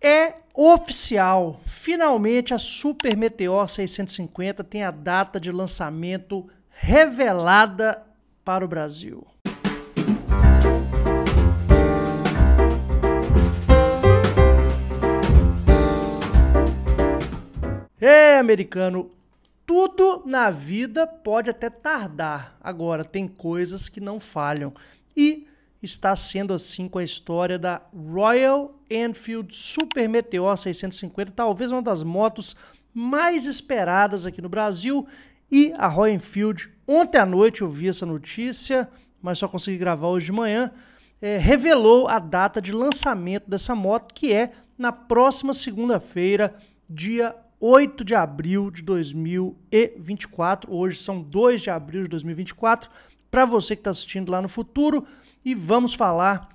É oficial! Finalmente a Super Meteor 650 tem a data de lançamento revelada para o Brasil. É, americano, tudo na vida pode até tardar. Agora, tem coisas que não falham está sendo assim com a história da Royal Enfield Super Meteor 650, talvez uma das motos mais esperadas aqui no Brasil. E a Royal Enfield, ontem à noite eu vi essa notícia, mas só consegui gravar hoje de manhã, é, revelou a data de lançamento dessa moto, que é na próxima segunda-feira, dia 8 de abril de 2024. Hoje são 2 de abril de 2024 para você que está assistindo lá no futuro e vamos falar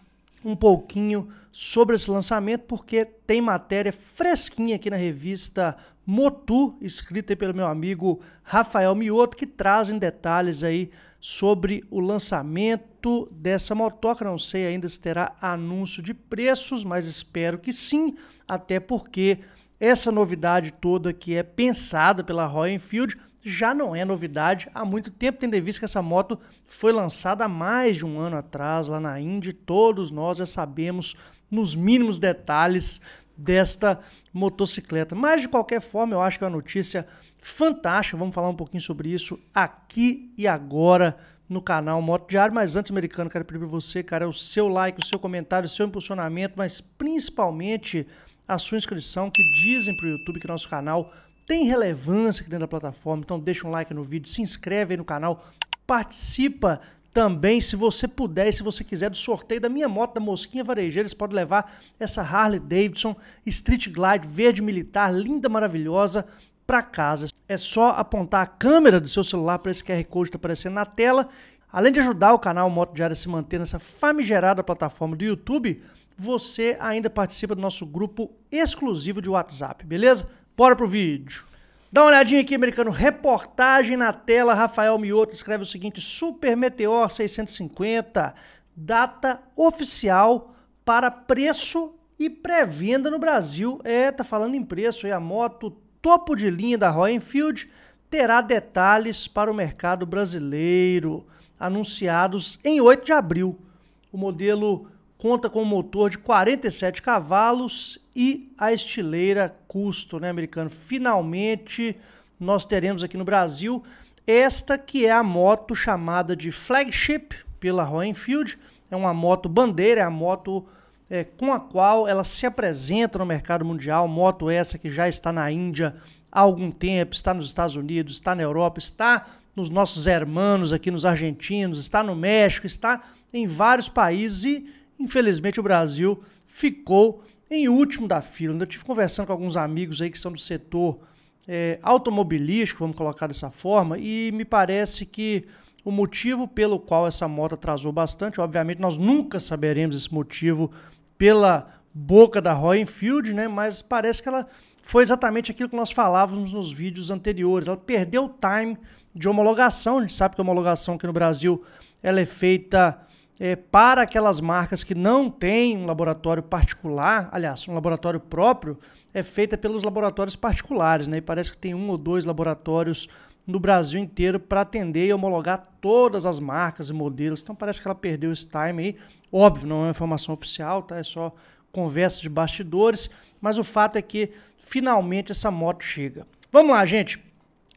um pouquinho sobre esse lançamento, porque tem matéria fresquinha aqui na revista Motu, escrita pelo meu amigo Rafael Mioto, que trazem detalhes aí sobre o lançamento dessa motoca. Não sei ainda se terá anúncio de preços, mas espero que sim, até porque essa novidade toda que é pensada pela Royal Enfield já não é novidade há muito tempo, tendo em vista que essa moto foi lançada há mais de um ano atrás lá na Indy. Todos nós já sabemos nos mínimos detalhes desta motocicleta. Mas de qualquer forma, eu acho que é uma notícia fantástica. Vamos falar um pouquinho sobre isso aqui e agora no canal Moto Diário. Mas antes, americano, quero pedir para você, cara, o seu like, o seu comentário, o seu impulsionamento, mas principalmente a sua inscrição, que dizem para o YouTube que nosso canal tem relevância aqui dentro da plataforma. Então deixa um like no vídeo, se inscreve aí no canal, participa também, se você puder e se você quiser, do sorteio da minha moto da Mosquinha Varejeira. Você pode levar essa Harley Davidson Street Glide verde militar, linda, maravilhosa, para casa. É só apontar a câmera do seu celular para esse QR Code que está aparecendo na tela Além de ajudar o canal Moto Diário a se manter nessa famigerada plataforma do YouTube, você ainda participa do nosso grupo exclusivo de WhatsApp, beleza? Bora pro vídeo! Dá uma olhadinha aqui, americano. Reportagem na tela. Rafael Mioto escreve o seguinte: Super Meteor 650, data oficial para preço e pré-venda no Brasil. É, tá falando em preço. aí. a moto topo de linha da Royal Enfield terá detalhes para o mercado brasileiro, anunciados em 8 de abril. O modelo conta com um motor de 47 cavalos e a estileira custo, né, americano? Finalmente nós teremos aqui no Brasil esta que é a moto chamada de flagship pela Royal Enfield. É uma moto bandeira, é a moto é, com a qual ela se apresenta no mercado mundial, moto essa que já está na Índia há algum tempo, está nos Estados Unidos, está na Europa, está nos nossos hermanos aqui nos argentinos, está no México, está em vários países e, infelizmente, o Brasil ficou em último da fila. Eu tive conversando com alguns amigos aí que são do setor é, automobilístico, vamos colocar dessa forma, e me parece que o motivo pelo qual essa moto atrasou bastante, obviamente nós nunca saberemos esse motivo pela boca da Roy Enfield, né? Mas parece que ela foi exatamente aquilo que nós falávamos nos vídeos anteriores. Ela perdeu o time de homologação. A gente sabe que a homologação aqui no Brasil ela é feita é, para aquelas marcas que não têm um laboratório particular, aliás, um laboratório próprio, é feita pelos laboratórios particulares, né? E parece que tem um ou dois laboratórios particulares no Brasil inteiro para atender e homologar todas as marcas e modelos. Então parece que ela perdeu esse time aí. Óbvio, não é uma informação oficial, tá? É só conversa de bastidores, mas o fato é que finalmente essa moto chega. Vamos lá, gente.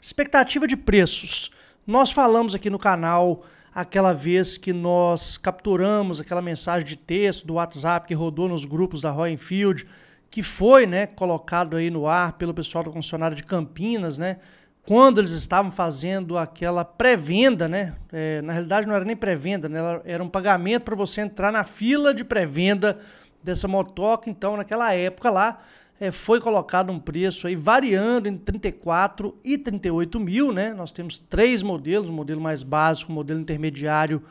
Expectativa de preços. Nós falamos aqui no canal aquela vez que nós capturamos aquela mensagem de texto do WhatsApp que rodou nos grupos da Royal Enfield, que foi, né, colocado aí no ar pelo pessoal do concessionário de Campinas, né? quando eles estavam fazendo aquela pré-venda, né? É, na realidade não era nem pré-venda, né? Era um pagamento para você entrar na fila de pré-venda dessa motoca. Então, naquela época lá, é, foi colocado um preço aí variando entre 34 e 38 mil, né? Nós temos três modelos, um modelo mais básico, um modelo intermediário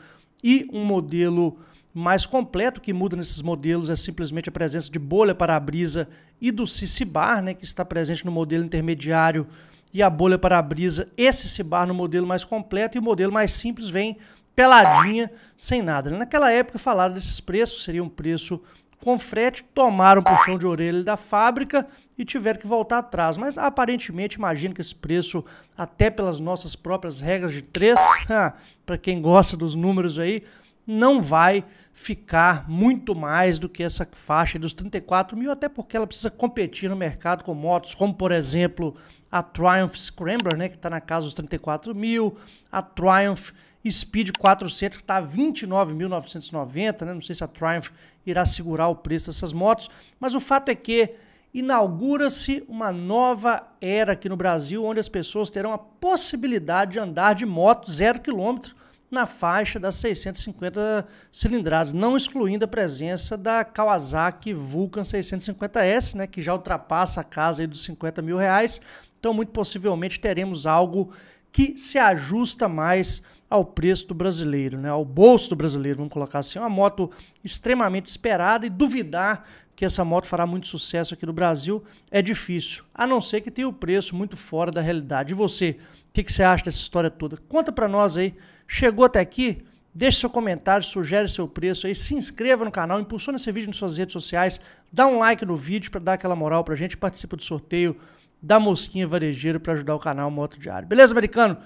e um modelo mais completo O que muda nesses modelos é simplesmente a presença de bolha para a brisa e do Cici Bar, né, que está presente no modelo intermediário e a bolha para a brisa, esse Cibar no modelo mais completo e o modelo mais simples vem peladinha, sem nada. Né? Naquela época falaram desses preços, seria um preço com frete, tomaram o puxão de orelha da fábrica e tiveram que voltar atrás. Mas aparentemente, imagino que esse preço, até pelas nossas próprias regras de três, para quem gosta dos números aí, não vai ficar muito mais do que essa faixa dos 34 mil, até porque ela precisa competir no mercado com motos, como por exemplo a Triumph Scrambler, né, que está na casa dos 34 mil, a Triumph Speed 400 que está a 29.990, né? não sei se a Triumph irá segurar o preço dessas motos, mas o fato é que inaugura-se uma nova era aqui no Brasil, onde as pessoas terão a possibilidade de andar de moto zero quilômetro na faixa das 650 cilindradas, não excluindo a presença da Kawasaki Vulcan 650S, né, que já ultrapassa a casa dos 50 mil reais. Então, muito possivelmente teremos algo que se ajusta mais ao preço do brasileiro, né? ao bolso do brasileiro, vamos colocar assim. É uma moto extremamente esperada e duvidar que essa moto fará muito sucesso aqui no Brasil é difícil, a não ser que tenha o um preço muito fora da realidade. E você, o que, que, você acha dessa história toda? Conta para nós aí. Chegou até aqui? Deixe seu comentário, sugere seu preço aí, se inscreva no canal, impulsiona esse vídeo nas suas redes sociais, dá um like no vídeo para dar aquela moral para a gente, participa do sorteio da Mosquinha Varejeiro para ajudar o canal Moto Diário. Beleza, americano?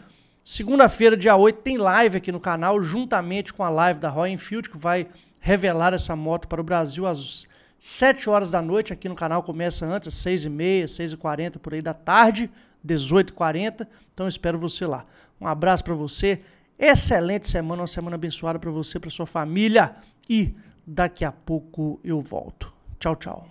Segunda-feira, dia 8, tem live aqui no canal, juntamente com a live da Royal Enfield, que vai revelar essa moto para o Brasil às 7 horas da noite. Aqui no canal começa antes, às 6h30, 6h40, por aí da tarde, 18h40. Então espero você lá. Um abraço para você, excelente semana, uma semana abençoada para você, para sua família e daqui a pouco eu volto. Tchau, tchau.